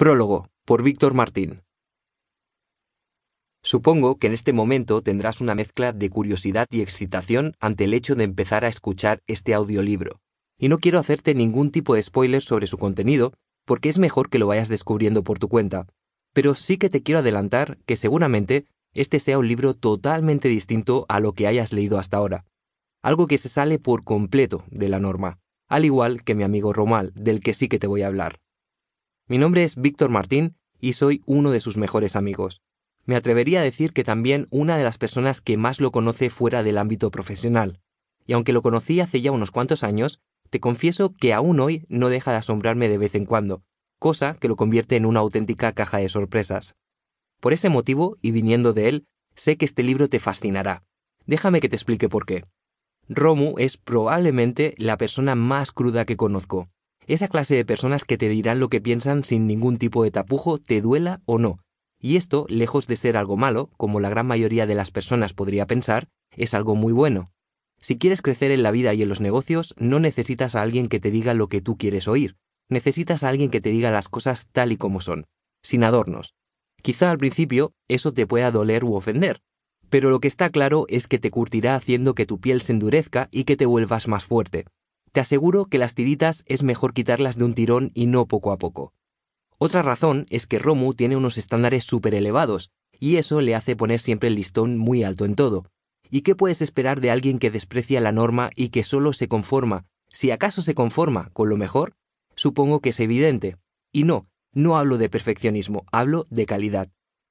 Prólogo, por Víctor Martín. Supongo que en este momento tendrás una mezcla de curiosidad y excitación ante el hecho de empezar a escuchar este audiolibro, y no quiero hacerte ningún tipo de spoiler sobre su contenido, porque es mejor que lo vayas descubriendo por tu cuenta, pero sí que te quiero adelantar que seguramente este sea un libro totalmente distinto a lo que hayas leído hasta ahora, algo que se sale por completo de la norma, al igual que mi amigo Romal, del que sí que te voy a hablar. Mi nombre es Víctor Martín y soy uno de sus mejores amigos. Me atrevería a decir que también una de las personas que más lo conoce fuera del ámbito profesional. Y aunque lo conocí hace ya unos cuantos años, te confieso que aún hoy no deja de asombrarme de vez en cuando, cosa que lo convierte en una auténtica caja de sorpresas. Por ese motivo, y viniendo de él, sé que este libro te fascinará. Déjame que te explique por qué. Romu es probablemente la persona más cruda que conozco. Esa clase de personas que te dirán lo que piensan sin ningún tipo de tapujo, te duela o no. Y esto, lejos de ser algo malo, como la gran mayoría de las personas podría pensar, es algo muy bueno. Si quieres crecer en la vida y en los negocios, no necesitas a alguien que te diga lo que tú quieres oír. Necesitas a alguien que te diga las cosas tal y como son, sin adornos. Quizá al principio eso te pueda doler u ofender, pero lo que está claro es que te curtirá haciendo que tu piel se endurezca y que te vuelvas más fuerte. Te aseguro que las tiritas es mejor quitarlas de un tirón y no poco a poco. Otra razón es que Romu tiene unos estándares súper elevados, y eso le hace poner siempre el listón muy alto en todo. ¿Y qué puedes esperar de alguien que desprecia la norma y que solo se conforma, si acaso se conforma, con lo mejor? Supongo que es evidente. Y no, no hablo de perfeccionismo, hablo de calidad.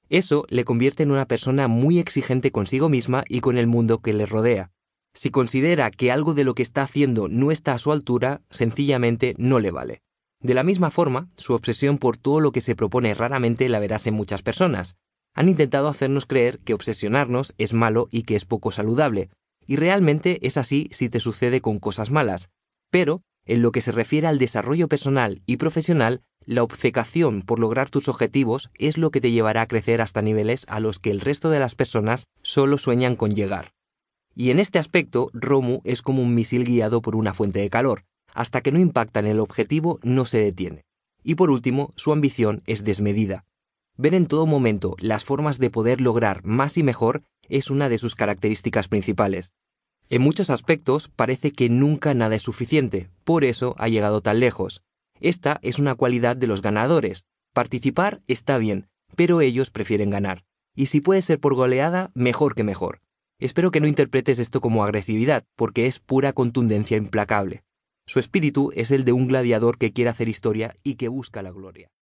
Eso le convierte en una persona muy exigente consigo misma y con el mundo que le rodea. Si considera que algo de lo que está haciendo no está a su altura, sencillamente no le vale. De la misma forma, su obsesión por todo lo que se propone raramente la verás en muchas personas. Han intentado hacernos creer que obsesionarnos es malo y que es poco saludable, y realmente es así si te sucede con cosas malas. Pero, en lo que se refiere al desarrollo personal y profesional, la obcecación por lograr tus objetivos es lo que te llevará a crecer hasta niveles a los que el resto de las personas solo sueñan con llegar y en este aspecto Romu es como un misil guiado por una fuente de calor. Hasta que no impacta en el objetivo no se detiene. Y por último, su ambición es desmedida. Ver en todo momento las formas de poder lograr más y mejor es una de sus características principales. En muchos aspectos parece que nunca nada es suficiente, por eso ha llegado tan lejos. Esta es una cualidad de los ganadores. Participar está bien, pero ellos prefieren ganar. Y si puede ser por goleada, mejor que mejor. Espero que no interpretes esto como agresividad, porque es pura contundencia implacable. Su espíritu es el de un gladiador que quiere hacer historia y que busca la gloria.